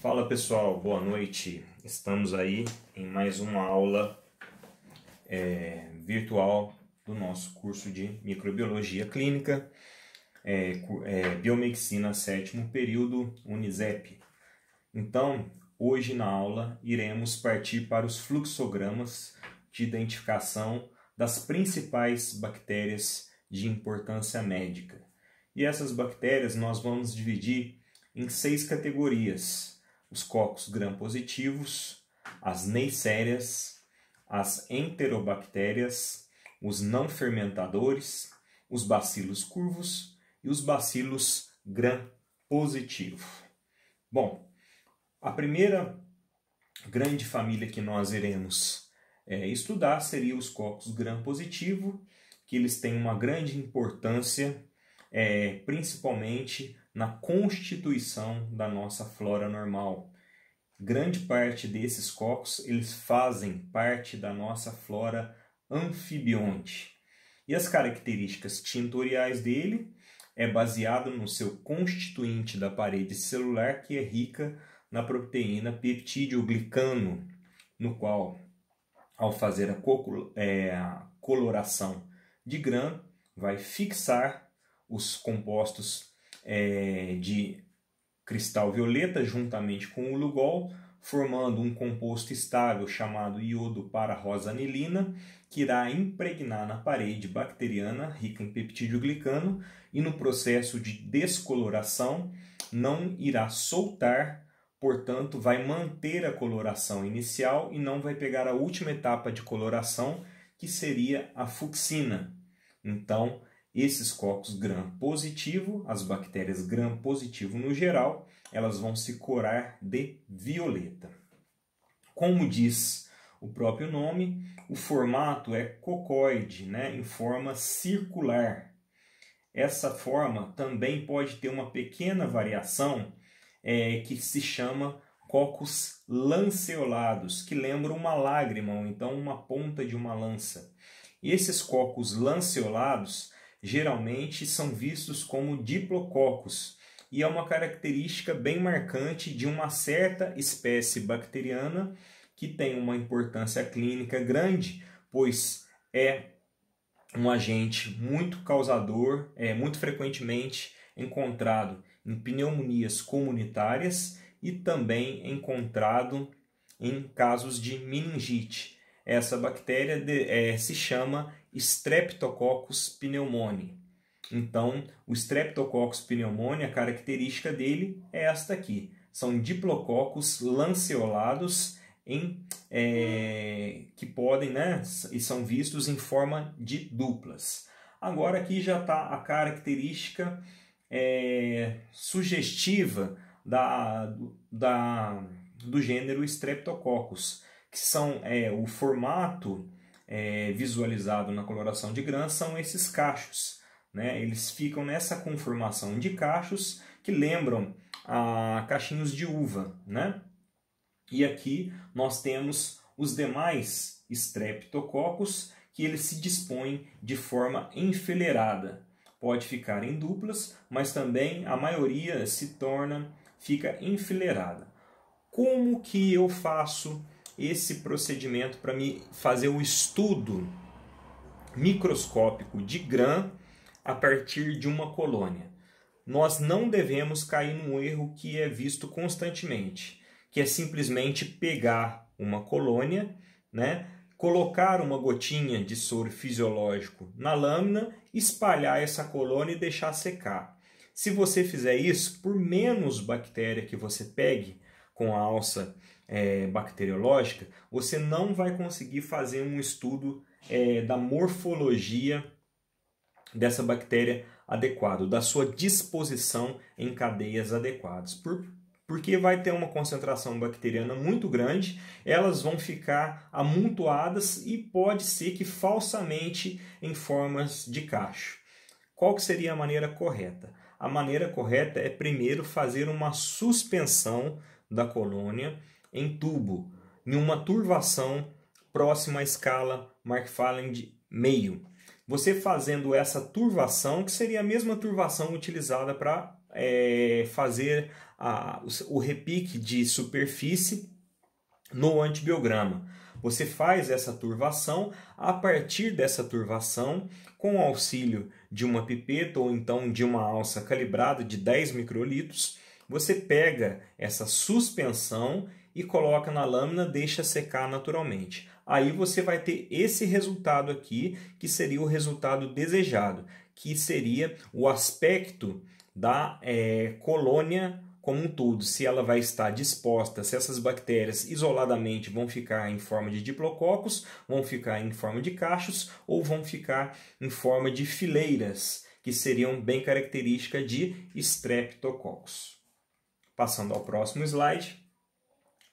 Fala pessoal, boa noite. Estamos aí em mais uma aula é, virtual do nosso curso de microbiologia clínica, é, é, biomedicina sétimo período, UNICEP. Então, hoje na aula iremos partir para os fluxogramas de identificação das principais bactérias de importância médica. E essas bactérias nós vamos dividir em seis categorias os cocos gram-positivos, as neisserias, as enterobactérias, os não fermentadores, os bacilos curvos e os bacilos gram-positivo. Bom, a primeira grande família que nós iremos é, estudar seria os cocos gram-positivo, que eles têm uma grande importância, é, principalmente na constituição da nossa flora normal. Grande parte desses cocos, eles fazem parte da nossa flora anfibionte. E as características tintoriais dele é baseado no seu constituinte da parede celular, que é rica na proteína peptidoglicano, no qual, ao fazer a, é, a coloração de grã, vai fixar os compostos é, de cristal violeta juntamente com o lugol, formando um composto estável chamado iodo para rosa anilina, que irá impregnar na parede bacteriana rica em peptídeo glicano e no processo de descoloração não irá soltar, portanto, vai manter a coloração inicial e não vai pegar a última etapa de coloração, que seria a fuxina. Então, esses cocos gram positivo, as bactérias gram positivo no geral, elas vão se corar de violeta. Como diz o próprio nome, o formato é cocoide, né, em forma circular. Essa forma também pode ter uma pequena variação é, que se chama cocos lanceolados, que lembra uma lágrima ou então uma ponta de uma lança. Esses cocos lanceolados geralmente são vistos como diplococos e é uma característica bem marcante de uma certa espécie bacteriana que tem uma importância clínica grande, pois é um agente muito causador, é muito frequentemente encontrado em pneumonias comunitárias e também encontrado em casos de meningite. Essa bactéria de, é, se chama Streptococcus pneumoniae. Então, o Streptococcus pneumoniae, a característica dele é esta aqui. São diplococos lanceolados em, é, que podem, né, e são vistos em forma de duplas. Agora aqui já está a característica é, sugestiva da, da, do gênero Streptococcus, que são é, o formato é, visualizado na coloração de grã são esses cachos. Né? Eles ficam nessa conformação de cachos que lembram a ah, cachinhos de uva. Né? E aqui nós temos os demais estreptococos que eles se dispõem de forma enfileirada. Pode ficar em duplas, mas também a maioria se torna, fica enfileirada. Como que eu faço esse procedimento para me fazer o estudo microscópico de grã a partir de uma colônia. Nós não devemos cair num erro que é visto constantemente, que é simplesmente pegar uma colônia, né, colocar uma gotinha de soro fisiológico na lâmina, espalhar essa colônia e deixar secar. Se você fizer isso, por menos bactéria que você pegue com a alça é, bacteriológica, você não vai conseguir fazer um estudo é, da morfologia dessa bactéria adequado, da sua disposição em cadeias adequadas. Por, porque vai ter uma concentração bacteriana muito grande, elas vão ficar amontoadas e pode ser que falsamente em formas de cacho. Qual que seria a maneira correta? A maneira correta é primeiro fazer uma suspensão da colônia em tubo, em uma turvação próxima à escala Markfaland meio. Você fazendo essa turvação, que seria a mesma turvação utilizada para é, fazer a, o repique de superfície no antibiograma. Você faz essa turvação, a partir dessa turvação, com o auxílio de uma pipeta ou então de uma alça calibrada de 10 microlitros. você pega essa suspensão e coloca na lâmina, deixa secar naturalmente. Aí você vai ter esse resultado aqui, que seria o resultado desejado, que seria o aspecto da é, colônia como um todo, se ela vai estar disposta, se essas bactérias isoladamente vão ficar em forma de diplococos, vão ficar em forma de cachos ou vão ficar em forma de fileiras, que seriam bem característica de streptococcus. Passando ao próximo slide.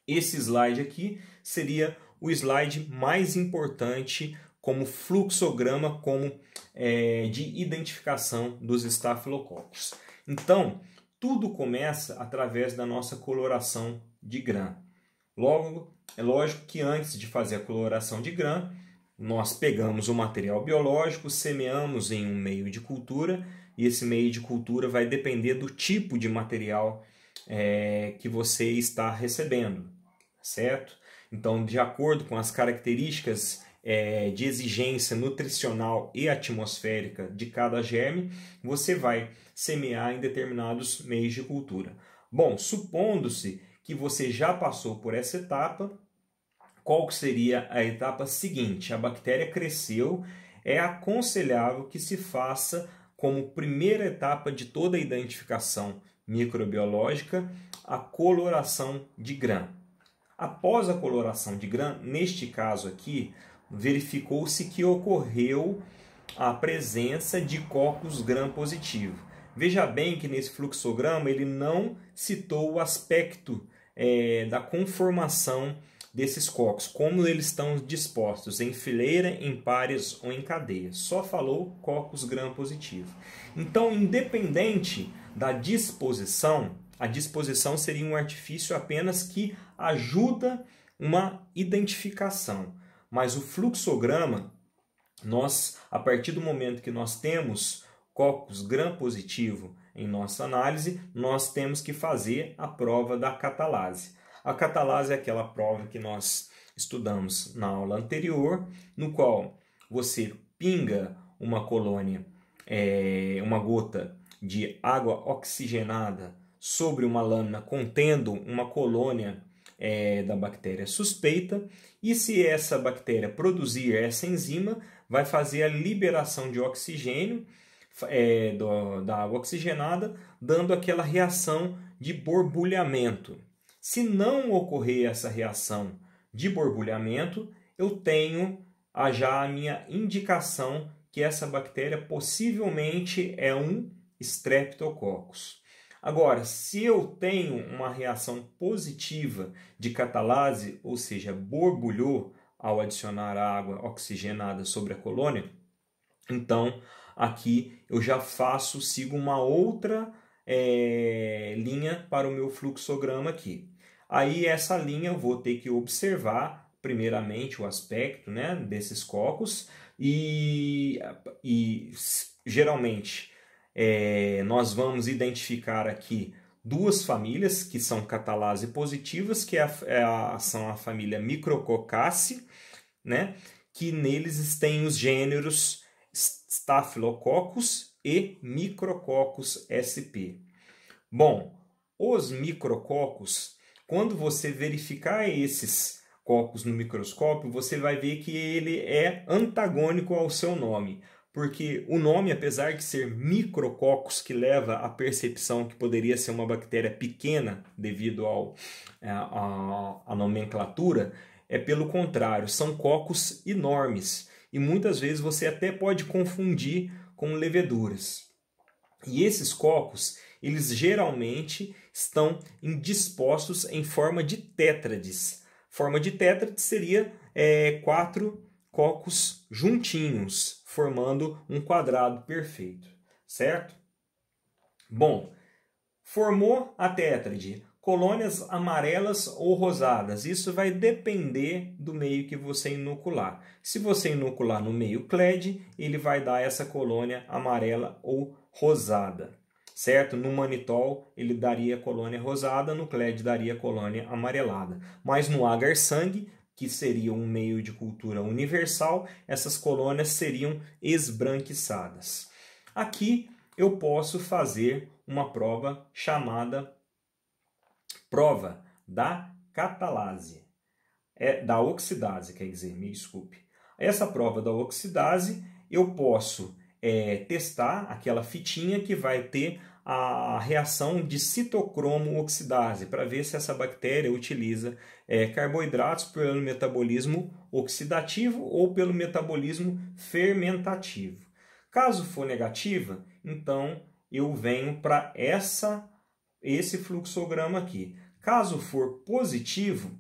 Esse slide aqui seria o slide mais importante como fluxograma, como é, de identificação dos estafilococos. Então, tudo começa através da nossa coloração de grã. Logo, é lógico que antes de fazer a coloração de grã, nós pegamos o material biológico, semeamos em um meio de cultura, e esse meio de cultura vai depender do tipo de material é, que você está recebendo certo? Então, de acordo com as características é, de exigência nutricional e atmosférica de cada germe, você vai semear em determinados meios de cultura. Bom, supondo-se que você já passou por essa etapa, qual seria a etapa seguinte? A bactéria cresceu, é aconselhável que se faça como primeira etapa de toda a identificação microbiológica a coloração de grã. Após a coloração de grã, neste caso aqui, verificou-se que ocorreu a presença de cocos GRAM positivo. Veja bem que nesse fluxograma ele não citou o aspecto é, da conformação desses cocos, como eles estão dispostos em fileira, em pares ou em cadeia. Só falou cocos gram positivo. Então, independente da disposição, a disposição seria um artifício apenas que ajuda uma identificação, mas o fluxograma, nós a partir do momento que nós temos cocos gram positivo em nossa análise, nós temos que fazer a prova da catalase. A catalase é aquela prova que nós estudamos na aula anterior, no qual você pinga uma colônia, é, uma gota de água oxigenada sobre uma lâmina contendo uma colônia é, da bactéria suspeita, e se essa bactéria produzir essa enzima, vai fazer a liberação de oxigênio é, do, da água oxigenada, dando aquela reação de borbulhamento. Se não ocorrer essa reação de borbulhamento, eu tenho a, já a minha indicação que essa bactéria possivelmente é um Streptococcus. Agora, se eu tenho uma reação positiva de catalase, ou seja, borbulhou ao adicionar a água oxigenada sobre a colônia, então aqui eu já faço, sigo uma outra é, linha para o meu fluxograma aqui. Aí essa linha eu vou ter que observar primeiramente o aspecto né, desses cocos e, e geralmente é, nós vamos identificar aqui duas famílias que são catalase positivas, que é a, é a, são a família Micrococace, né? que neles tem os gêneros Staphylococcus e Micrococcus sp. Bom, os micrococos, quando você verificar esses cocos no microscópio, você vai ver que ele é antagônico ao seu nome porque o nome, apesar de ser micrococos, que leva à percepção que poderia ser uma bactéria pequena devido ao, a, é, a, a nomenclatura, é pelo contrário, são cocos enormes e muitas vezes você até pode confundir com leveduras. E esses cocos, eles geralmente estão dispostos em forma de tétrades. Forma de tétrades seria é, quatro cocos juntinhos, formando um quadrado perfeito, certo? Bom, formou a tétrade, colônias amarelas ou rosadas. Isso vai depender do meio que você inocular. Se você inocular no meio CLED, ele vai dar essa colônia amarela ou rosada. Certo? No manitol ele daria colônia rosada, no CLED daria colônia amarelada. Mas no agar sangue que seria um meio de cultura universal, essas colônias seriam esbranquiçadas. Aqui eu posso fazer uma prova chamada prova da catalase, é da oxidase, quer dizer, me desculpe. Essa prova da oxidase eu posso é, testar aquela fitinha que vai ter a reação de citocromo oxidase para ver se essa bactéria utiliza é, carboidratos pelo metabolismo oxidativo ou pelo metabolismo fermentativo. Caso for negativa, então eu venho para essa esse fluxograma aqui. Caso for positivo,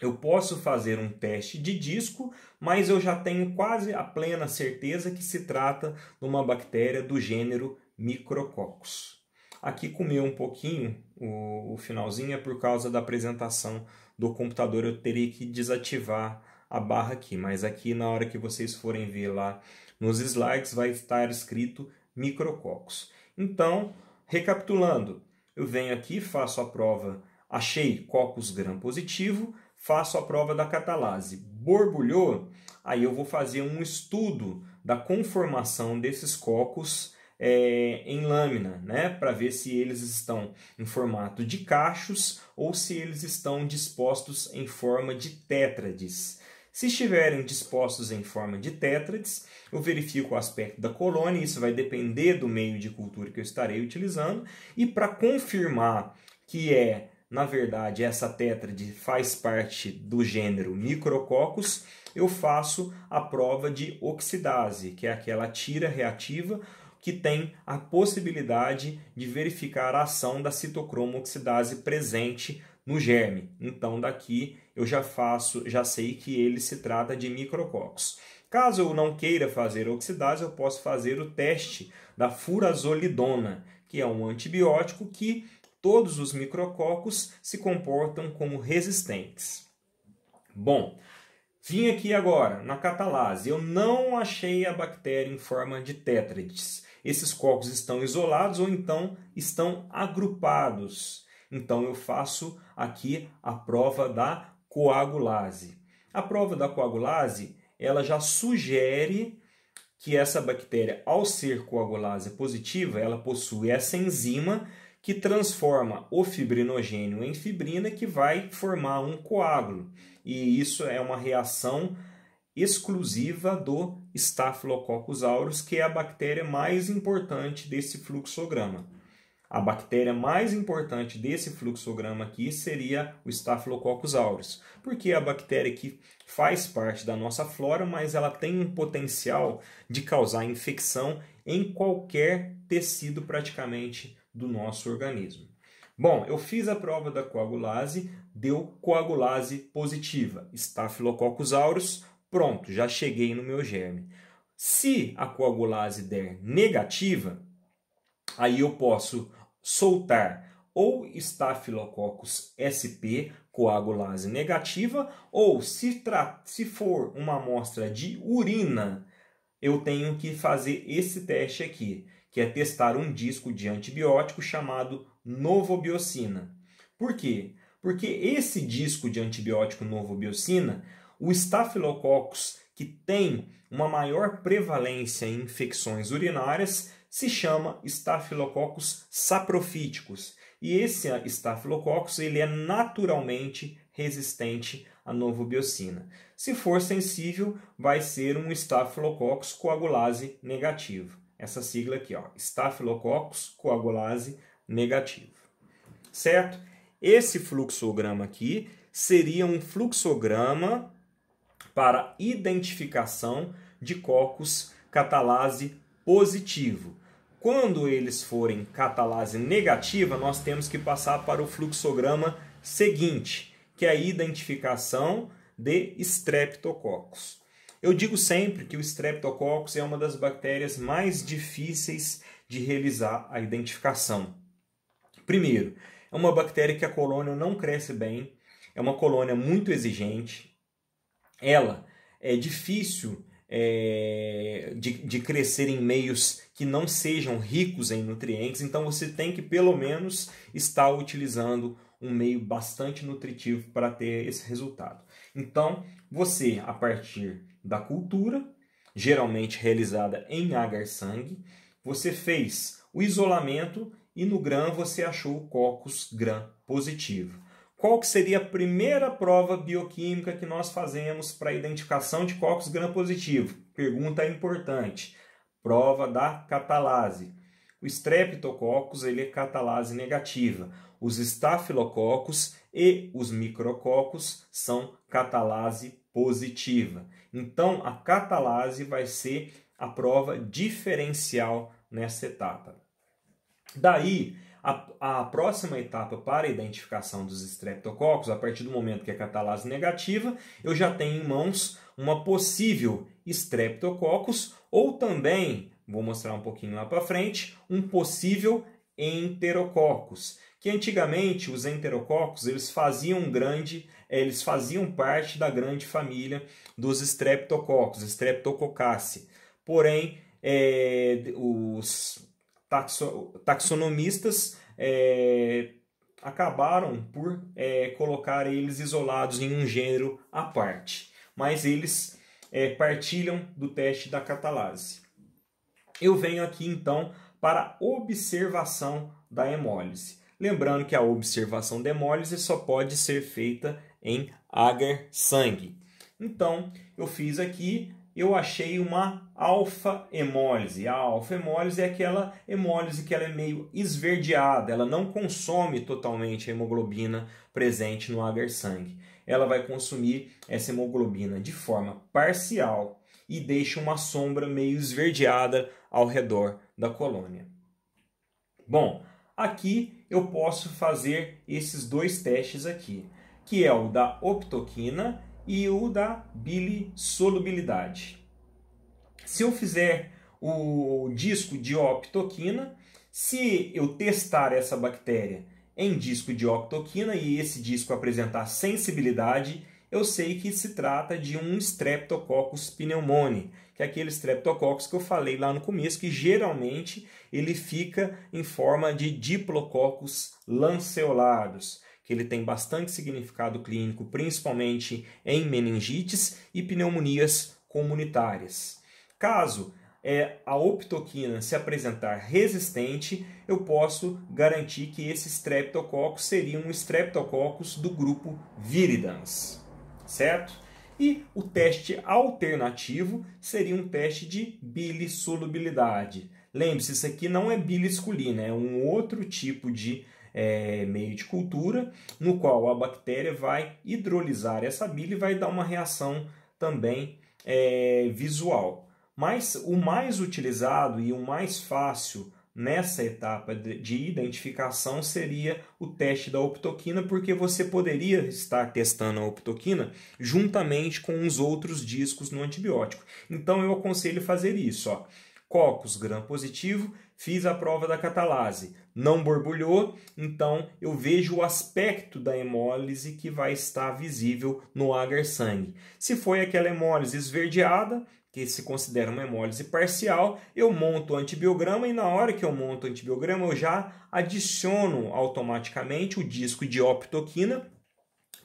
eu posso fazer um teste de disco, mas eu já tenho quase a plena certeza que se trata de uma bactéria do gênero micrococos. Aqui comeu um pouquinho o, o finalzinho é por causa da apresentação do computador, eu terei que desativar a barra aqui, mas aqui na hora que vocês forem ver lá nos slides vai estar escrito micrococos. Então, recapitulando, eu venho aqui, faço a prova, achei cocos gram positivo, faço a prova da catalase. Borbulhou? Aí eu vou fazer um estudo da conformação desses cocos é, em lâmina, né, para ver se eles estão em formato de cachos ou se eles estão dispostos em forma de tétrades. Se estiverem dispostos em forma de tétrades, eu verifico o aspecto da colônia, isso vai depender do meio de cultura que eu estarei utilizando, e para confirmar que é, na verdade, essa tétrade faz parte do gênero Micrococcus, eu faço a prova de oxidase, que é aquela tira reativa que tem a possibilidade de verificar a ação da citocromo oxidase presente no germe. Então daqui eu já faço, já sei que ele se trata de micrococos. Caso eu não queira fazer oxidase, eu posso fazer o teste da furazolidona, que é um antibiótico que todos os micrococos se comportam como resistentes. Bom, vim aqui agora na catalase. Eu não achei a bactéria em forma de tétrades. Esses corpos estão isolados ou então estão agrupados. Então eu faço aqui a prova da coagulase. A prova da coagulase, ela já sugere que essa bactéria, ao ser coagulase positiva, ela possui essa enzima que transforma o fibrinogênio em fibrina que vai formar um coágulo. E isso é uma reação exclusiva do Staphylococcus aureus, que é a bactéria mais importante desse fluxograma. A bactéria mais importante desse fluxograma aqui seria o Staphylococcus aureus, porque é a bactéria que faz parte da nossa flora, mas ela tem um potencial de causar infecção em qualquer tecido praticamente do nosso organismo. Bom, eu fiz a prova da coagulase, deu coagulase positiva. Staphylococcus aureus Pronto, já cheguei no meu germe. Se a coagulase der negativa, aí eu posso soltar ou Staphylococcus SP, coagulase negativa, ou se, se for uma amostra de urina, eu tenho que fazer esse teste aqui, que é testar um disco de antibiótico chamado novobiocina. Por quê? Porque esse disco de antibiótico novobiocina o Staphylococcus, que tem uma maior prevalência em infecções urinárias, se chama Staphylococcus saprofíticos. E esse Staphylococcus ele é naturalmente resistente à novobiocina. Se for sensível, vai ser um Staphylococcus coagulase negativo. Essa sigla aqui, ó, Staphylococcus coagulase negativo. Certo? Esse fluxograma aqui seria um fluxograma para identificação de cocos catalase positivo. Quando eles forem catalase negativa, nós temos que passar para o fluxograma seguinte, que é a identificação de streptococcus. Eu digo sempre que o streptococcus é uma das bactérias mais difíceis de realizar a identificação. Primeiro, é uma bactéria que a colônia não cresce bem, é uma colônia muito exigente, ela é difícil é, de, de crescer em meios que não sejam ricos em nutrientes, então você tem que pelo menos estar utilizando um meio bastante nutritivo para ter esse resultado. Então, você, a partir da cultura, geralmente realizada em agar-sangue, você fez o isolamento e no grã você achou o cocos grã positivo qual que seria a primeira prova bioquímica que nós fazemos para a identificação de cocos gram-positivo? Pergunta importante. Prova da catalase. O streptococcus ele é catalase negativa. Os estafilococos e os micrococos são catalase positiva. Então, a catalase vai ser a prova diferencial nessa etapa. Daí, a, a, próxima etapa para a identificação dos estreptococos, a partir do momento que a é catalase negativa, eu já tenho em mãos uma possível estreptococcus ou também, vou mostrar um pouquinho lá para frente, um possível enterococcus, que antigamente os enterococcus eles faziam grande, eh, eles faziam parte da grande família dos estreptococcus, Streptococcaceae. Porém, é, os taxo, taxonomistas é, acabaram por é, colocar eles isolados em um gênero à parte, mas eles é, partilham do teste da catalase. Eu venho aqui então para a observação da hemólise. Lembrando que a observação da hemólise só pode ser feita em agar sangue. Então, eu fiz aqui eu achei uma alfa hemólise. A alfa hemólise é aquela hemólise que ela é meio esverdeada, ela não consome totalmente a hemoglobina presente no agar-sangue. Ela vai consumir essa hemoglobina de forma parcial e deixa uma sombra meio esverdeada ao redor da colônia. Bom, aqui eu posso fazer esses dois testes aqui, que é o da optoquina e o da bilisolubilidade. Se eu fizer o disco de optoquina, se eu testar essa bactéria em disco de optoquina e esse disco apresentar sensibilidade, eu sei que se trata de um Streptococcus pneumoniae, que é aquele Streptococcus que eu falei lá no começo, que geralmente ele fica em forma de diplococcus lanceolados que ele tem bastante significado clínico, principalmente em meningites e pneumonias comunitárias. Caso é, a optoquina se apresentar resistente, eu posso garantir que esse streptococcus seria um streptococcus do grupo viridans, certo? E o teste alternativo seria um teste de bilisolubilidade. Lembre-se, isso aqui não é bilisculina, é um outro tipo de é, meio de cultura, no qual a bactéria vai hidrolisar essa bile e vai dar uma reação também é, visual. Mas o mais utilizado e o mais fácil nessa etapa de identificação seria o teste da optoquina, porque você poderia estar testando a optoquina juntamente com os outros discos no antibiótico. Então eu aconselho fazer isso, ó. Cocos gram positivo, fiz a prova da catalase não borbulhou, então eu vejo o aspecto da hemólise que vai estar visível no agar-sangue. Se foi aquela hemólise esverdeada, que se considera uma hemólise parcial, eu monto o antibiograma e na hora que eu monto o antibiograma eu já adiciono automaticamente o disco de optoquina,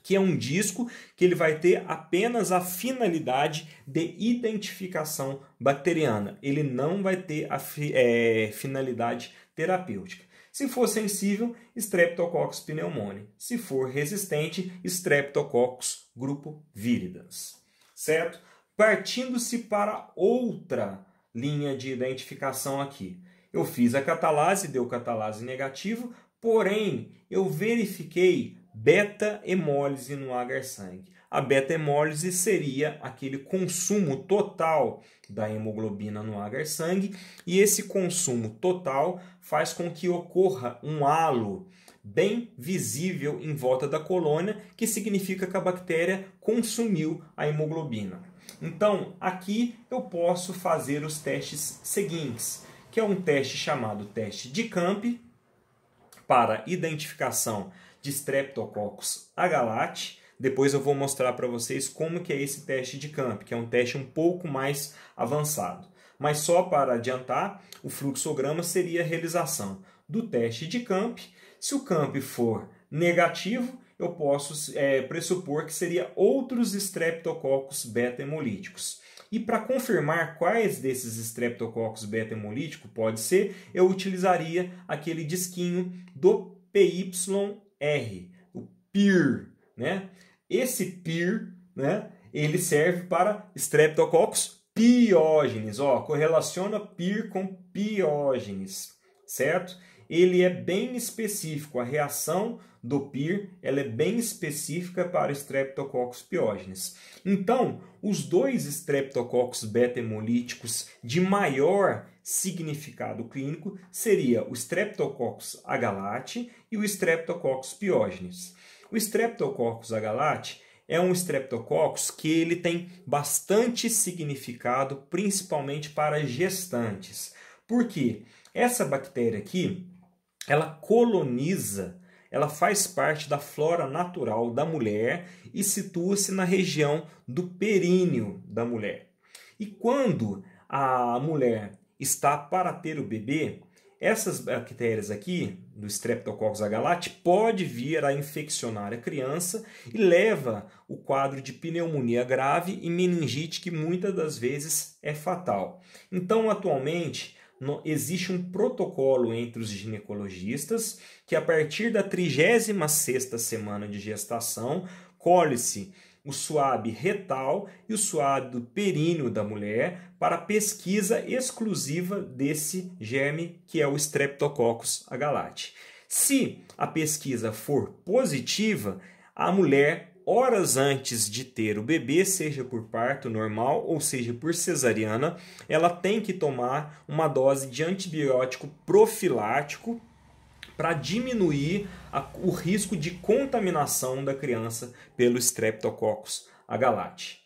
que é um disco que ele vai ter apenas a finalidade de identificação bacteriana. Ele não vai ter a fi, é, finalidade terapêutica. Se for sensível, Streptococcus pneumoniae. Se for resistente, Streptococcus grupo viridans. Certo? Partindo-se para outra linha de identificação aqui. Eu fiz a catalase, deu catalase negativo, porém eu verifiquei beta-hemólise no agar sangue. A beta-hemólise seria aquele consumo total da hemoglobina no agar-sangue, e esse consumo total faz com que ocorra um halo bem visível em volta da colônia, que significa que a bactéria consumiu a hemoglobina. Então, aqui eu posso fazer os testes seguintes, que é um teste chamado teste de Camp para identificação de Streptococcus agalate, depois eu vou mostrar para vocês como que é esse teste de camp, que é um teste um pouco mais avançado. Mas só para adiantar, o fluxograma seria a realização do teste de camp. Se o camp for negativo, eu posso é, pressupor que seria outros estreptococos beta-hemolíticos. E para confirmar quais desses estreptococos beta hemolíticos pode ser, eu utilizaria aquele disquinho do PYR, o PIR, né? Esse PIR, né, ele serve para Streptococcus piógenes, ó, correlaciona PIR com piógenes, certo? Ele é bem específico, a reação do PIR ela é bem específica para Streptococcus piógenes. Então, os dois Streptococcus beta-hemolíticos de maior significado clínico seria o Streptococcus agalate e o Streptococcus pyogenes. O Streptococcus agalate é um Streptococcus que ele tem bastante significado, principalmente para gestantes. Por quê? Essa bactéria aqui, ela coloniza, ela faz parte da flora natural da mulher e situa-se na região do períneo da mulher. E quando a mulher está para ter o bebê, essas bactérias aqui, do Streptococcus agalate, pode vir a infeccionar a criança e leva o quadro de pneumonia grave e meningite, que muitas das vezes é fatal. Então, atualmente, existe um protocolo entre os ginecologistas que, a partir da 36 sexta semana de gestação, colhe-se o suave retal e o suave do períneo da mulher para pesquisa exclusiva desse germe que é o Streptococcus agalate. Se a pesquisa for positiva, a mulher horas antes de ter o bebê, seja por parto normal ou seja por cesariana, ela tem que tomar uma dose de antibiótico profilático para diminuir a, o risco de contaminação da criança pelo Streptococcus agalate.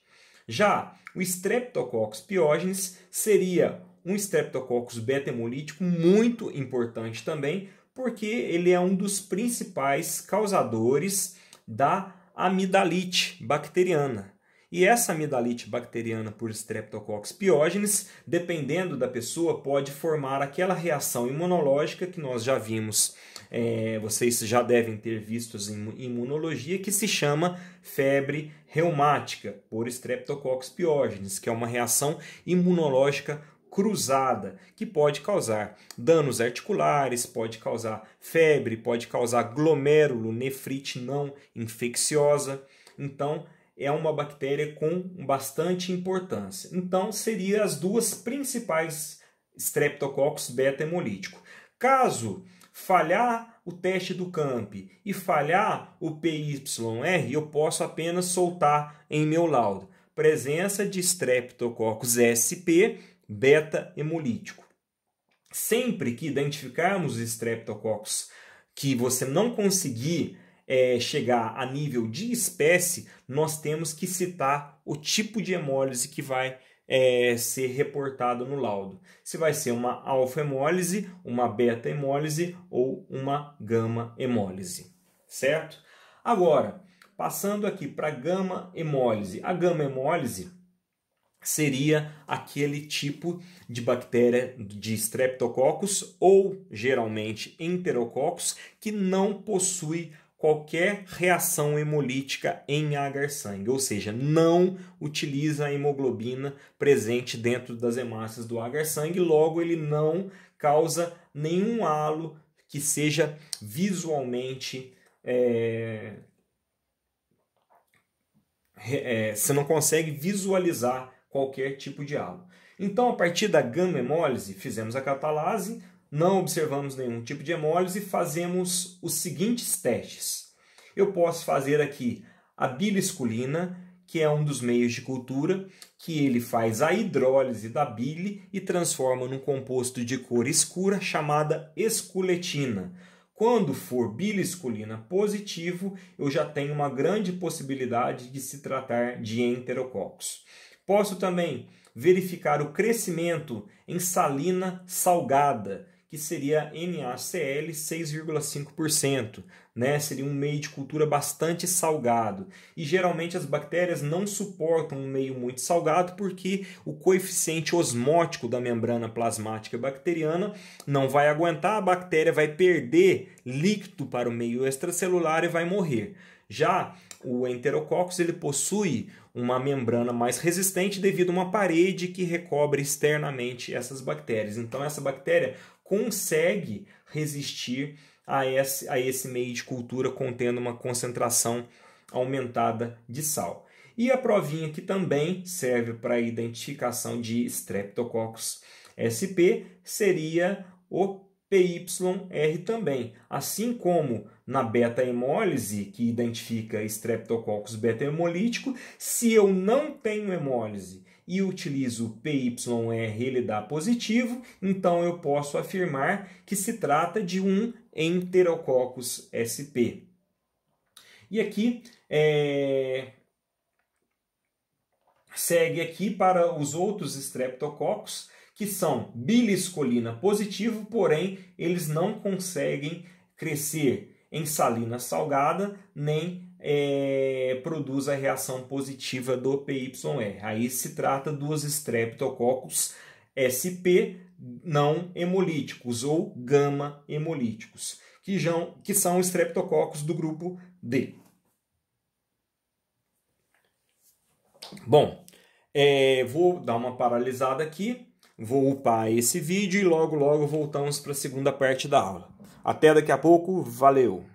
Já o Streptococcus pyogenes seria um Streptococcus beta-hemolítico muito importante também, porque ele é um dos principais causadores da amidalite bacteriana. E essa amidalite bacteriana por Streptococcus pyogenes, dependendo da pessoa, pode formar aquela reação imunológica que nós já vimos, é, vocês já devem ter visto em imunologia, que se chama febre reumática por Streptococcus pyogenes, que é uma reação imunológica cruzada, que pode causar danos articulares, pode causar febre, pode causar glomerulonefrite não infecciosa. Então, é uma bactéria com bastante importância. Então, seriam as duas principais Streptococcus beta-hemolítico. Caso falhar o teste do CAMP e falhar o PYR, eu posso apenas soltar em meu laudo presença de Streptococcus SP beta-hemolítico. Sempre que identificarmos Streptococcus que você não conseguir é, chegar a nível de espécie, nós temos que citar o tipo de hemólise que vai é, ser reportado no laudo. Se vai ser uma alfa-hemólise, uma beta-hemólise ou uma gama-hemólise, certo? Agora, passando aqui para gama-hemólise. A gama-hemólise seria aquele tipo de bactéria de Streptococcus ou geralmente Enterococcus que não possui qualquer reação hemolítica em agar-sangue, ou seja, não utiliza a hemoglobina presente dentro das hemácias do agar-sangue, logo ele não causa nenhum halo que seja visualmente. É... É, você não consegue visualizar qualquer tipo de halo. Então, a partir da gama hemólise, fizemos a catalase, não observamos nenhum tipo de hemólise, fazemos os seguintes testes. Eu posso fazer aqui a bilisculina, que é um dos meios de cultura, que ele faz a hidrólise da bile e transforma num composto de cor escura chamada esculetina. Quando for bilisculina positivo, eu já tenho uma grande possibilidade de se tratar de enterococcus. Posso também verificar o crescimento em salina salgada, que seria NaCl 6,5%, né? Seria um meio de cultura bastante salgado. E geralmente as bactérias não suportam um meio muito salgado porque o coeficiente osmótico da membrana plasmática bacteriana não vai aguentar, a bactéria vai perder líquido para o meio extracelular e vai morrer. Já o enterococcus ele possui uma membrana mais resistente devido a uma parede que recobre externamente essas bactérias. Então essa bactéria consegue resistir a esse, a esse meio de cultura contendo uma concentração aumentada de sal. E a provinha que também serve para identificação de Streptococcus SP seria o PYR também, assim como na beta-hemólise, que identifica Streptococcus beta-hemolítico, se eu não tenho hemólise e utilizo o PYR, ele dá positivo, então eu posso afirmar que se trata de um Enterococcus sp. E aqui é... segue aqui para os outros streptococcus, que são biliscolina positivo, porém eles não conseguem crescer em salina salgada nem é, produz a reação positiva do PYR. Aí se trata dos estreptococcus SP não hemolíticos ou gama hemolíticos, que, que são Streptococcus do grupo D. Bom, é, vou dar uma paralisada aqui, vou upar esse vídeo e logo logo voltamos para a segunda parte da aula. Até daqui a pouco, valeu!